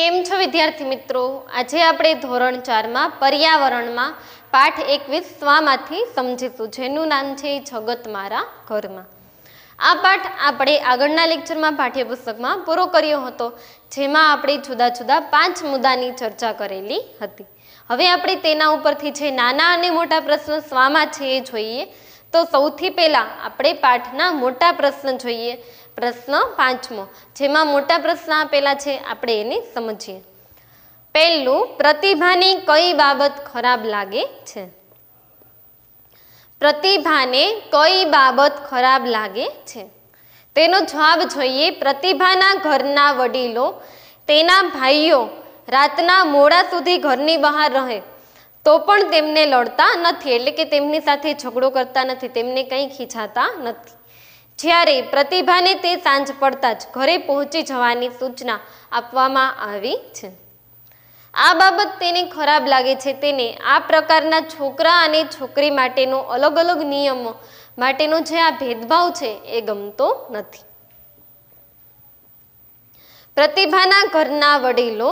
કેમ છો વિદ્યાર્થી મિત્રો આજે આપણે ધોરણ ચારમાં પર્યાવરણમાં પાઠ એકવીસ સ્વામાંથી સમજીશું જેનું નામ છે જગત મારા ઘરમાં આ પાઠ આપણે આગળના લેક્ચરમાં પાઠ્યપુસ્તકમાં પૂરો કર્યો હતો જેમાં આપણે જુદા જુદા પાંચ મુદ્દાની ચર્ચા કરેલી હતી હવે આપણે તેના ઉપરથી છે નાના અને મોટા પ્રશ્નો સ્વામાં છે એ જોઈએ તો સૌથી પહેલાં આપણે પાઠના મોટા પ્રશ્ન જોઈએ પ્રશ્ન પાંચમો જેમાં મોટા પ્રશ્ન આપેલા છે આપણે એને સમજીએ પહેલું પ્રતિભાની કઈ બાબત ખરાબ લાગે છે પ્રતિભાને કઈ બાબત ખરાબ લાગે છે તેનો જવાબ જોઈએ પ્રતિભાના ઘરના વડીલો તેના ભાઈઓ રાતના મોડા સુધી ઘરની બહાર રહે તો પણ તેમને લડતા નથી એટલે કે તેમની સાથે ઝઘડો કરતા નથી તેમને કંઈ ખીચાતા નથી જ્યારે પ્રતિભાને તે સાંજ પડતા જ ઘરે પહોંચી જવાની સૂચના આપવામાં આવી છે આ બાબત તેને ખરાબ લાગે છે તેને આ પ્રકારના છોકરા અને છોકરી માટેનો અલગ અલગ નિયમો માટેનો જે આ ભેદભાવ છે એ ગમતો નથી પ્રતિભાના ઘરના વડીલો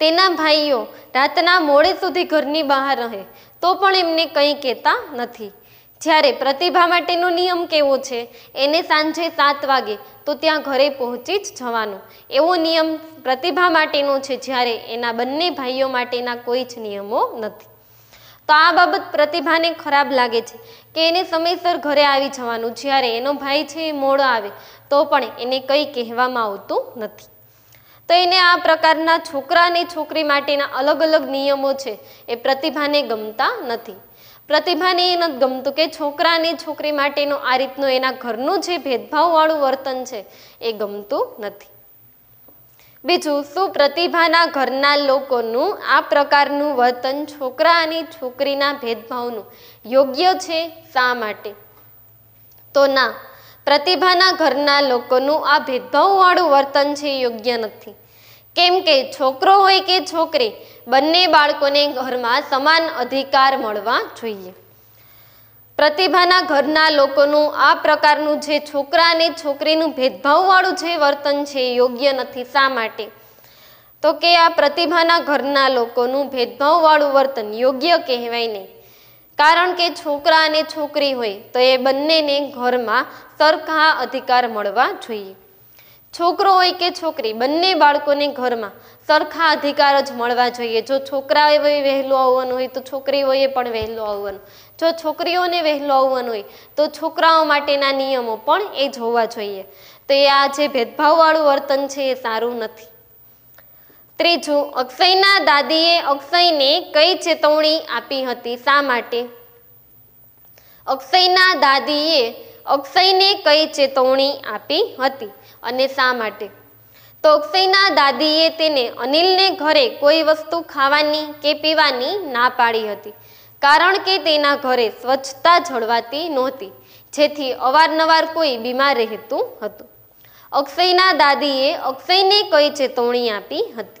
તેના ભાઈઓ રાતના મોડે સુધી ઘરની બહાર રહે તો પણ એમને કંઈ કહેતા નથી જ્યારે પ્રતિભા માટેનો નિયમ કેવો છે એને સાંજે સાત વાગે તો ત્યાં ઘરે પહોંચી જ જવાનું એવો નિયમ પ્રતિભા માટેનો છે જ્યારે એના બંને ભાઈઓ માટેના કોઈ જ નિયમો નથી તો આ બાબત પ્રતિભાને ખરાબ લાગે છે કે એને સમયસર ઘરે આવી જવાનું જ્યારે એનો ભાઈ છે એ મોડો આવે તો પણ એને કંઈ કહેવામાં આવતું નથી તો એને આ પ્રકારના છોકરા અને છોકરી માટેના અલગ અલગ નિયમો છે એ પ્રતિભાને ગમતા નથી પ્રતિભાને એ નથી ગમતું કે છોકરા અને છોકરી માટેનું આ રીતનું એના ઘરનું જે ભેદભાવવાળું વર્તન છે એ ગમતું નથી બીજું શું પ્રતિભાના ઘરના લોકોનું આ પ્રકારનું વર્તન છોકરા અને છોકરીના ભેદભાવનું યોગ્ય છે શા માટે તો ના પ્રતિભાના ઘરના લોકોનું આ ભેદભાવવાળું વર્તન છે યોગ્ય નથી કેમ કે છોકરો હોય કે છોકરી બંને બાળકોને ઘરમાં સમાન અધિકાર મળવા જોઈએ પ્રતિભાના ઘરના લોકોનું આ પ્રકારનું જે છોકરા અને છોકરીનું ભેદભાવવાળું જે વર્તન છે યોગ્ય નથી શા માટે તો કે આ પ્રતિભાના ઘરના લોકોનું ભેદભાવવાળું વર્તન યોગ્ય કહેવાય નહીં કારણ કે છોકરા અને છોકરી હોય તો એ બંનેને ઘરમાં સરખા અધિકાર મળવા જોઈએ છોકરો હોય કે છોકરી બંને બાળકોને ઘરમાં સરખા અધિકાર જ મળવા જોઈએ જો છોકરાઓએ વહેલું આવવાનું હોય તો છોકરીઓએ પણ વહેલું આવવાનું જો છોકરીઓને વહેલું આવવાનું હોય તો છોકરાઓ માટેના નિયમો પણ એ જોવા જોઈએ તો એ આ જે ભેદભાવવાળું વર્તન છે એ સારું નથી ત્રીજું અક્ષયના દાદીએ અક્ષયને કઈ ચેતવણી આપી હતી શા માટે અક્ષયના દાદીએ અક્ષયને કઈ ચેતવણી આપી હતી અને શા માટે તો અક્ષયના દાદીએ તેને અનિલને ઘરે કોઈ વસ્તુ ખાવાની કે પીવાની ના પાડી હતી કારણ કે તેના ઘરે સ્વચ્છતા જળવાતી નહોતી જેથી અવારનવાર કોઈ બીમાર રહેતું હતું અક્ષયના દાદીએ અક્ષયને કઈ ચેતવણી આપી હતી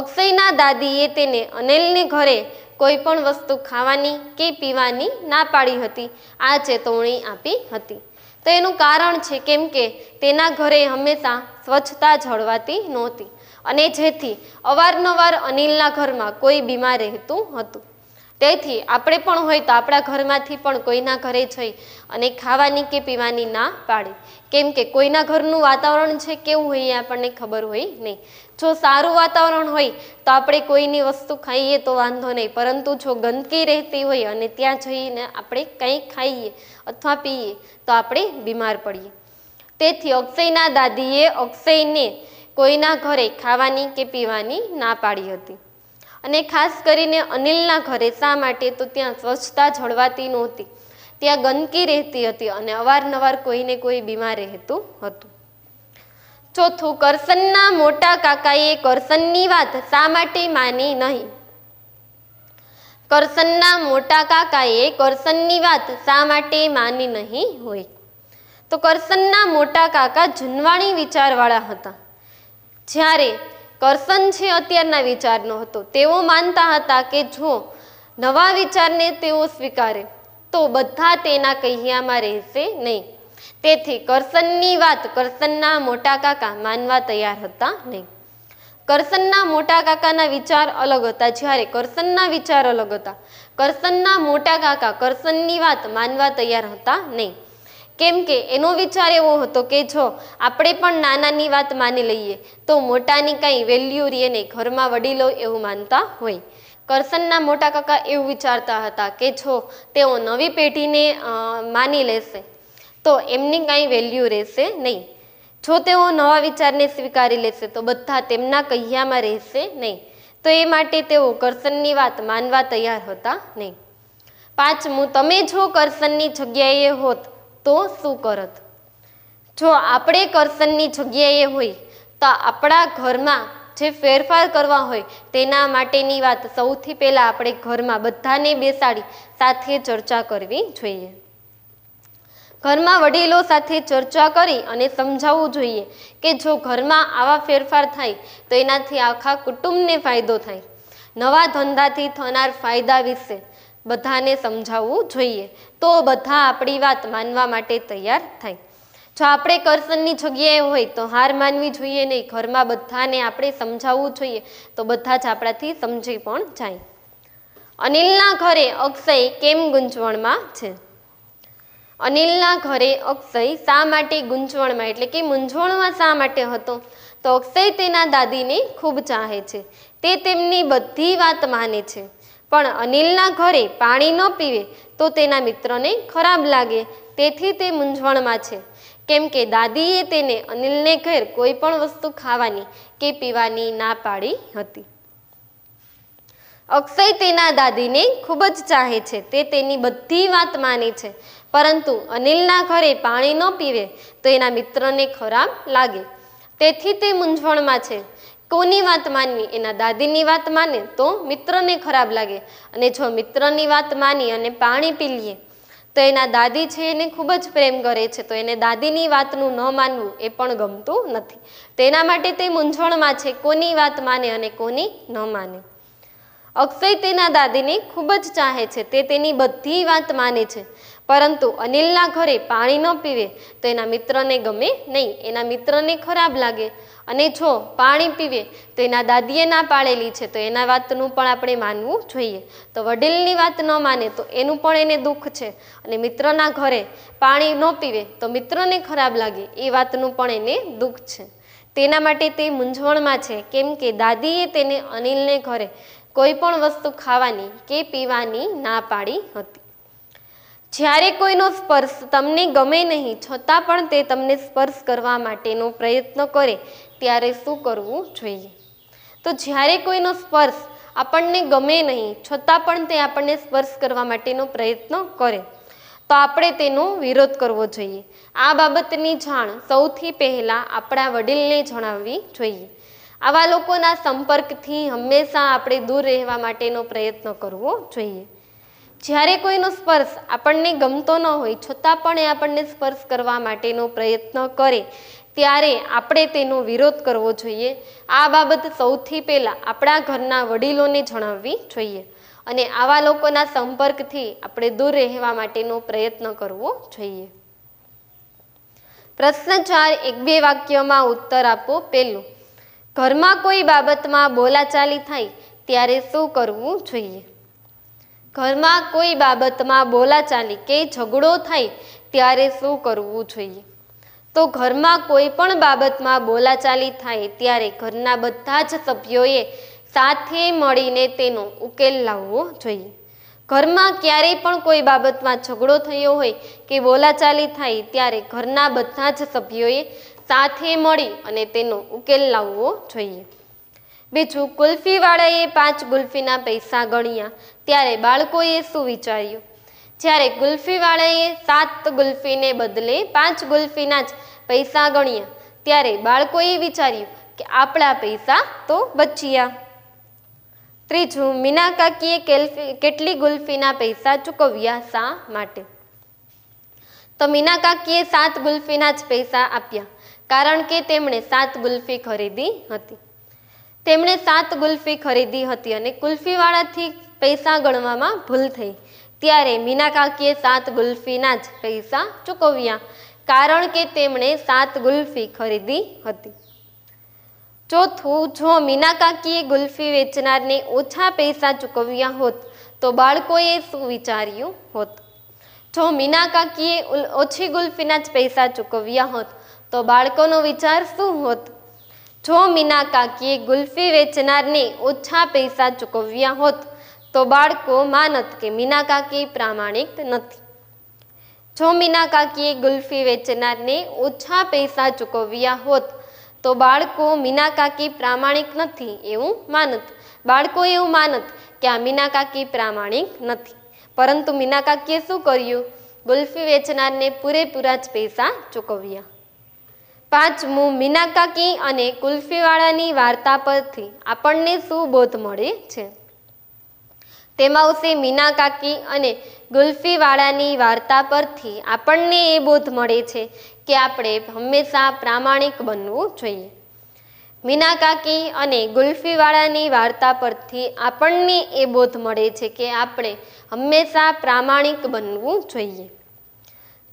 અક્ષયના દાદીએ તેને અનિલને ઘરે કોઈ પણ વસ્તુ ખાવાની કે પીવાની ના પાડી હતી આ ચેતવણી આપી હતી તો એનું કારણ છે કેમ કે તેના ઘરે હંમેશા સ્વચ્છતા જળવાતી નહોતી અને જેથી અવારનવાર અનિલના ઘરમાં કોઈ બીમાર રહેતું હતું તેથી આપણે પણ હોય તો આપણા ઘરમાંથી પણ કોઈના ઘરે જઈ અને ખાવાની કે પીવાની ના પાડે કેમ કે કોઈના ઘરનું વાતાવરણ છે કેવું હોય એ આપણને ખબર હોય નહીં જો સારું વાતાવરણ હોય તો આપણે કોઈની વસ્તુ ખાઈએ તો વાંધો નહીં પરંતુ જો ગંદકી રહેતી હોય અને ત્યાં જઈને આપણે કંઈ ખાઈએ અથવા પીએ તો આપણે બીમાર પડીએ તેથી અક્ષયના દાદીએ અક્ષયને કોઈના ઘરે ખાવાની કે પીવાની ના પાડી હતી અને ખાસ કરીને અનિલના ઘરે શા માટે તો ત્યાં સ્વચ્છતા જળવાતી નહોતી ત્યાં ગંદકી રહેતી હતી અને અવારનવાર કોઈને કોઈ બીમાર રહેતું હતું ચોથું કરસનના મોટા કાકાએ કરસનની વાત શા માટે માની નહીં કરસનના મોટા કાકાએ કરસનની વાત શા માટે માની નહીં હોય તો કરસનના મોટા કાકા જુનવાણી વિચારવાળા હતા જ્યારે કરસન છે અત્યારના વિચારનો હતો તેઓ માનતા હતા કે જો નવા વિચારને તેઓ સ્વીકારે તો બધા તેના કહ્યામાં રહેશે નહીં તેથી કરસનની વાત કરસનના મોટા કાકા માનવા તૈયાર હતા નહીં કરસનના મોટા કાકાના વિચાર અલગ હતા જ્યારે કરસનના વિચાર અલગ હતા કરસનના મોટા કાકા કરસનની વાત માનવા તૈયાર હતા નહીં કેમ કે એનો વિચાર એવો હતો કે જો આપણે પણ નાનાની વાત માની લઈએ તો મોટાની કાંઈ વેલ્યુ રહે નહીં ઘરમાં વડીલો એવું માનતા હોય કરસનના મોટા કાકા એવું વિચારતા હતા કે જો તેઓ નવી પેઢીને માની લેશે તો એમની કાંઈ વેલ્યુ રહેશે નહીં જો તેઓ નવા વિચારને સ્વીકારી લેશે તો બધા તેમના કહ્યામાં રહેશે નહીં તો એ માટે તેઓ કરસનની વાત માનવા તૈયાર હતા નહીં પાંચમું તમે જો કરસનની જગ્યાએ હોત તો શું કરત જો આપણે કરસનની જગ્યાએ હોય તો આપણા ઘરમાં જે ફેરફાર કરવા હોય તેના માટેની વાત સૌથી પહેલાં આપણે ઘરમાં બધાને બેસાડી સાથે ચર્ચા કરવી જોઈએ ઘરમાં વડીલો સાથે ચર્ચા કરી અને સમજાવવું જોઈએ કે જો ઘરમાં આવા ફેરફાર થાય તો એનાથી આખા કુટુંબને ફાયદો થાય નવા ધંધાથી થનાર ફાયદા વિશે બધાને સમજાવવું જોઈએ તો બધા આપણી વાત માનવા માટે તૈયાર થાય જો આપણે કરસનની જગ્યાએ હોય તો હાર માનવી જોઈએ નહીં ઘરમાં બધાને આપણે સમજાવવું જોઈએ તો બધા જ આપણાથી સમજી પણ જાય અનિલના ઘરે અક્ષય કેમ ગુંચવણમાં છે અનિલના ઘરે અક્ષય શા માટે ગુંચવણમાં એટલે કે મૂંઝવણમાં શા માટે હતો તો અક્ષય તેના દાદીને ખૂબ ચાહે છે તે તેમની બધી વાત માને છે પણ અનિલના ઘરે પાણી ન પીવે તો તેના મિત્રને ખરાબ લાગે તેથી તે મૂંઝવણમાં છે કેમ કે દાદીએ તેને અનિલને ઘેર કોઈ પણ વસ્તુ ખાવાની કે પીવાની ના પાડી હતી અક્ષય તેના દાદીને ખૂબ જ ચાહે છે તે તેની બધી વાત માને છે પરંતુ અનિલના ઘરે પાણી ન પીવે તો એના મિત્રને ખરાબ લાગે તેથી તે મૂંઝવણમાં છે કોની વાત માનવી એના દાદીની વાત માને તો મિત્રને ખરાબ લાગે અને જો મિત્રની વાત માની અને પાણી પી લઈએ તો એના દાદી છે એને ખૂબ જ પ્રેમ કરે છે તો એને દાદીની વાતનું ન માનવું એ પણ ગમતું નથી તેના માટે તે મૂંઝવણમાં છે કોની વાત માને અને કોની ન માને અક્ષય તેના દાદીને ખૂબ જ ચાહે છે તે તેની બધી વાત માને છે પરંતુ અનિલના ઘરે પાણી ન પીવે તો એના મિત્રને ગમે નહીં એના મિત્રને ખરાબ લાગે અને જો પાણી પીવે તો એના દાદીએ ના પાળેલી છે તો એના વાતનું પણ આપણે માનવું જોઈએ તો વડીલની વાત ન માને તો એનું પણ એને દુઃખ છે અને મિત્રના ઘરે પાણી ન પીવે તો મિત્રને ખરાબ લાગે એ વાતનું પણ એને દુઃખ છે તેના માટે તે મૂંઝવણમાં છે કેમ કે દાદીએ તેને અનિલને ઘરે કોઈ પણ વસ્તુ ખાવાની કે પીવાની ના પાડી હતી જ્યારે કોઈનો સ્પર્શ તમને ગમે નહીં છતાં પણ તે તમને સ્પર્શ કરવા માટેનો પ્રયત્ન કરે ત્યારે શું કરવું જોઈએ તો જ્યારે કોઈનો સ્પર્શ આપણને ગમે નહીં છતાં પણ તે આપણને સ્પર્શ કરવા માટેનો પ્રયત્ન કરે તો આપણે તેનો વિરોધ કરવો જોઈએ આ બાબતની જાણ સૌથી પહેલાં આપણા વડીલને જણાવવી જોઈએ આવા લોકોના સંપર્કથી હંમેશા આપણે દૂર રહેવા માટેનો પ્રયત્ન કરવો જોઈએ જ્યારે કોઈનો સ્પર્શ આપણને ગમતો ન હોય છતાં પણ એ આપણને સ્પર્શ કરવા માટેનો પ્રયત્ન કરે ત્યારે આપણે તેનો વિરોધ કરવો જોઈએ આ બાબત સૌથી પહેલાં આપણા ઘરના વડીલોને જણાવવી જોઈએ અને આવા લોકોના સંપર્કથી આપણે દૂર રહેવા માટેનો પ્રયત્ન કરવો જોઈએ પ્રશ્ન ચાર એક બે વાક્યમાં ઉત્તર આપો પહેલું ઘરમાં કોઈ બાબતમાં બોલાચાલી થાય ત્યારે શું કરવું જોઈએ ઘરમાં કોઈ બાબતમાં બોલાચાલી કે ઝઘડો થાય ત્યારે શું કરવું જોઈએ તો ઘરમાં કોઈ પણ બાબતમાં બોલાચાલી થાય ત્યારે ઘરના બધા જ સભ્યોએ સાથે મળીને તેનો ઉકેલ લાવવો જોઈએ ઘરમાં ક્યારેય પણ કોઈ બાબતમાં ઝઘડો થયો હોય કે બોલાચાલી થાય ત્યારે ઘરના બધા જ સભ્યોએ સાથે મળી અને તેનો ઉકેલ લાવવો જોઈએ બીજું કુલ્ફીવાળાએ પાંચ ગુલ્ફીના પૈસા ગણ્યા ત્યારે બાળકોએ શું વિચાર્યું જ્યારે ગુલ્ફીવાળાએ સાત ગુલ્ફીને બદલે પાંચ ગુલ્ફીના જ પૈસા ગણ્યા ત્યારે બાળકોએ વિચાર્યું કે આપણા પૈસા તો બચ્યા ત્રીજું મીના કાકીએ કેટલી ગુલ્ફીના પૈસા ચૂકવ્યા શા માટે તો મીના કાકીએ સાત ગુલ્ફીના જ પૈસા આપ્યા કારણ કે તેમણે સાત ગુલ્ફી ખરીદી હતી તેમણે સાત ગુલ્ફી ખરીદી હતી અને કુલ્ફીવાળાથી પૈસા ગણવામાં ભૂલ થઈ ત્યારે મીના કાકીએ સાત ગુલ્ફીના જ પૈસા ચૂકવ્યા કારણ કે તેમણે સાત ગુલ્ફી ખરીદી હતી ચોથું જો મીના કાકીએ ગુલ્ફી વેચનારને ઓછા પૈસા ચૂકવ્યા હોત તો બાળકોએ શું વિચાર્યું હોત જો મીના કાકીએ ઓછી ગુલ્ફીના જ પૈસા ચૂકવ્યા હોત તો બાળકોનો વિચાર શું હોત જો મીના કાકીએ ગુલ્ફી વેચનારને ઓછા પૈસા ચૂકવ્યા હોત તો બાળકો માનત કે મીના કાકી પ્રામાણિક નથી જો મીના કાકીએ ગુલ્ફી વેચનારને ઓછા પૈસા ચૂકવ્યા હોત તો બાળકો મીના કાકી પ્રામાણિક નથી એવું માનત બાળકો એવું માનત કે આ મીના કાકી પ્રામાણિક નથી પરંતુ મીના કાકીએ શું કર્યું ગુલ્ફી વેચનારને પૂરેપૂરા જ પૈસા ચૂકવ્યા પાંચમું મીનાકાકી અને કુલ્ફીવાળાની વાર્તા પરથી આપણને શું બોધ મળે છે તેમાં આવશે મીનાકાકી અને ગુલ્ફીવાળાની વાર્તા પરથી આપણને એ બોધ મળે છે કે આપણે હંમેશા પ્રામાણિક બનવું જોઈએ મીનાકાકી અને ગુલ્ફીવાળાની વાર્તા પરથી આપણને એ બોધ મળે છે કે આપણે હંમેશા પ્રામાણિક બનવું જોઈએ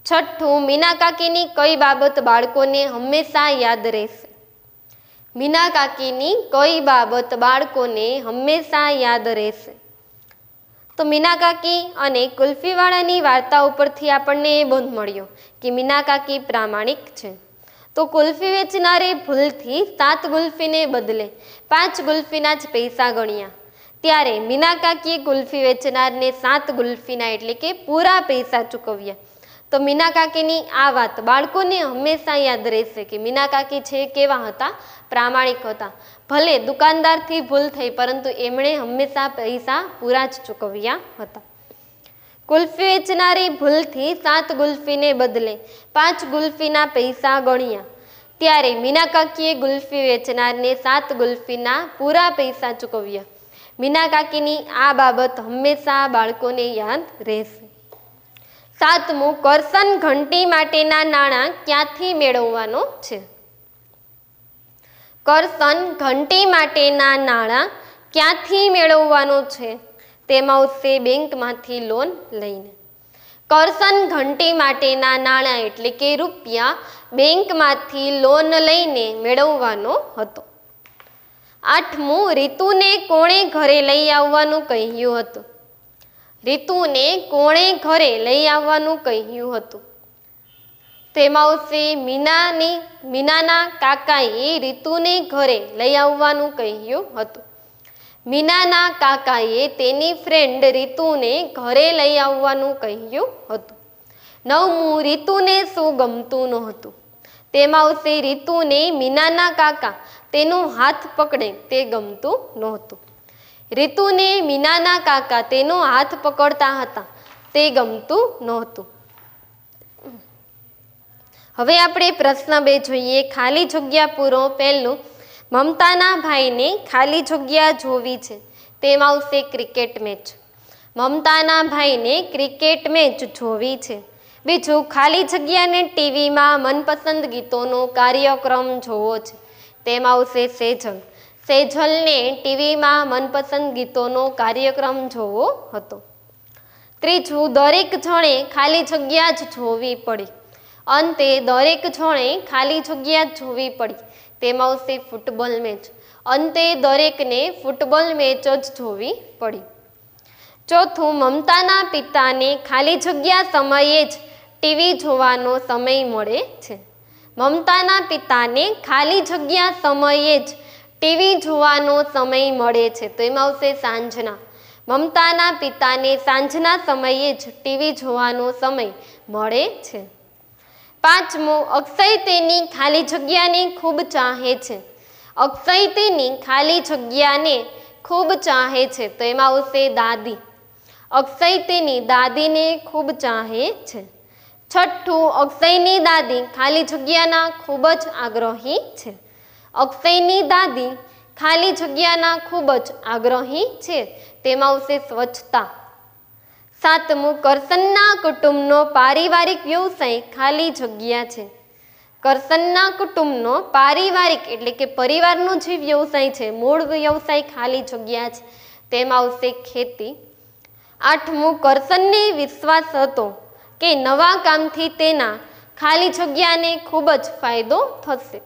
છઠ્ઠું મીના કાકીની કઈ બાબત બાળકોને હંમેશા યાદ રહેશે મીના કાકીની કઈ બાબત બાળકોને હંમેશા યાદ રહેશે તો મીના કાકી અને કુલ્ફીવાળાની વાર્તા ઉપરથી આપણને એ બંધ મળ્યો કે મીના કાકી પ્રામાણિક છે તો કુલ્ફી વેચનારે ભૂલથી સાત ગુલ્ફીને બદલે પાંચ ગુલ્ફીના જ પૈસા ગણ્યા ત્યારે મીના કાકીએ કુલ્ફી વેચનારને સાત ગુલ્ફીના એટલે કે પૂરા પૈસા ચૂકવ્યા તો મીનાકાકીની આ વાત બાળકોને હંમેશા યાદ રહેશે કે મીનાકાકી છે કેવા હતા પ્રામાણિક હતા ભલે દુકાનદારથી ભૂલ થઈ પરંતુ એમણે હંમેશા પૈસા પૂરા જ ચૂકવ્યા હતા કુલ્ફી વેચનારી ભૂલથી સાત ગુલ્ફીને બદલે પાંચ ગુલ્ફીના પૈસા ગણ્યા ત્યારે મીનાકાકીએ ગુલ્ફી વેચનારને સાત ગુલ્ફીના પૂરા પૈસા ચૂકવ્યા મીના કાકીની આ બાબત હંમેશા બાળકોને યાદ રહેશે સાતમું કરસન ઘંટી માટેના નાણાં ક્યાંથી મેળવવાનો છે કરસન ઘંટી માટેના નાણાં ક્યાંથી મેળવવાનું છે તેમાં આવશે બેંકમાંથી લોન લઈને કરસન ઘંટી માટેના નાણાં એટલે કે રૂપિયા બેંકમાંથી લોન લઈને મેળવવાનો હતો આઠમું રીતુને કોણે ઘરે લઈ આવવાનું કહ્યું હતું રીતુને કોણે ઘરે લઈ આવવાનું કહ્યું હતું તેમાં આવશે મીનાની મીનાના કાકાએ રીતુને ઘરે લઈ આવવાનું કહ્યું હતું મીનાના કાકાએ તેની ફ્રેન્ડ રીતુને ઘરે લઈ આવવાનું કહ્યું હતું નવમું રીતુને શું ગમતું નહોતું તેમાં આવશે રીતુને મીનાના કાકા તેનો હાથ પકડે તે ગમતું નહોતું રીતુને મીનાના કાકા તેનો હાથ પકડતા હતા તે ગમતું નહોતું હવે આપણે પ્રશ્ન બે જોઈએ ખાલી જગ્યા પૂરો પહેલું મમતાના ભાઈને ખાલી જગ્યા જોવી છે તેમાં આવશે ક્રિકેટ મેચ મમતાના ભાઈને ક્રિકેટ મેચ જોવી છે બીજું ખાલી જગ્યાને ટીવીમાં મનપસંદ ગીતોનો કાર્યક્રમ જોવો છે તેમાં આવશે સેજન સેજલને ટીવીમાં મનપસંદ ગીતોનો કાર્યક્રમ જોવો હતો ત્રીજું દરેક જણે ખાલી જગ્યા જ જોવી પડી અંતે દરેક જણે ખાલી જગ્યા જ જોવી પડી તેમાં આવશે ફૂટબોલ મેચ અંતે દરેકને ફૂટબોલ મેચ જ જોવી પડી ચોથું મમતાના પિતાને ખાલી જગ્યા સમયે જ ટીવી જોવાનો સમય મળે છે મમતાના પિતાને ખાલી જગ્યા સમયે જ ટીવી જોવાનો સમય મળે છે તો એમાં આવશે સાંજના મમતાના પિતાને સાંજના સમયે જ ટીવી જોવાનો સમય મળે છે પાંચમો અક્ષય તેની ખાલી જગ્યાને ખૂબ ચાહે છે અક્ષય તેની ખાલી જગ્યાને ખૂબ ચાહે છે તો એમાં આવશે દાદી અક્ષય તેની દાદીને ખૂબ ચાહે છે છઠ્ઠું અક્ષયની દાદી ખાલી જગ્યાના ખૂબ જ આગ્રહી છે અક્ષયની દાદી ખાલી જગ્યાના ખૂબ જ આગ્રહી છે તેમાં આવશે સ્વચ્છતા સાતમું કરસનના કુટુંબનો પારિવારિક વ્યવસાય ખાલી જગ્યા છે કરસનના કુટુંબનો પારિવારિક એટલે કે પરિવારનો જે વ્યવસાય છે મૂળ વ્યવસાય ખાલી જગ્યા છે તેમાં આવશે ખેતી આઠમું કરસનને વિશ્વાસ હતો કે નવા કામથી તેના ખાલી જગ્યાને ખૂબ જ ફાયદો થશે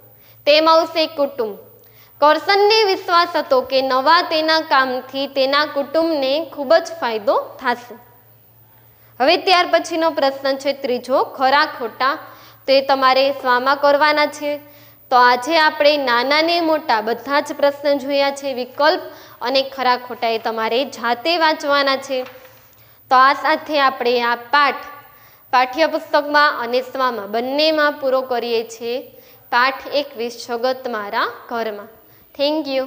તેમ આવશે કુટુંબ કરસનને વિશ્વાસ હતો કે નવા તેના કામથી તેના કુટુંબને ખૂબ જ ફાયદો થશે હવે ત્યાર પછીનો પ્રશ્ન છે ત્રીજો ખરા ખોટા તે તમારે સ્વામા કરવાના છે તો આજે આપણે નાના ને મોટા બધા જ પ્રશ્ન જોયા છે વિકલ્પ અને ખરા ખોટા એ તમારે જાતે વાંચવાના છે તો આ સાથે આપણે આ પાઠ પાઠ્યપુસ્તકમાં અને સ્વામાં બંનેમાં પૂરો કરીએ છીએ પાઠ એકવીસ જગત મારા ઘરમાં થેન્ક યુ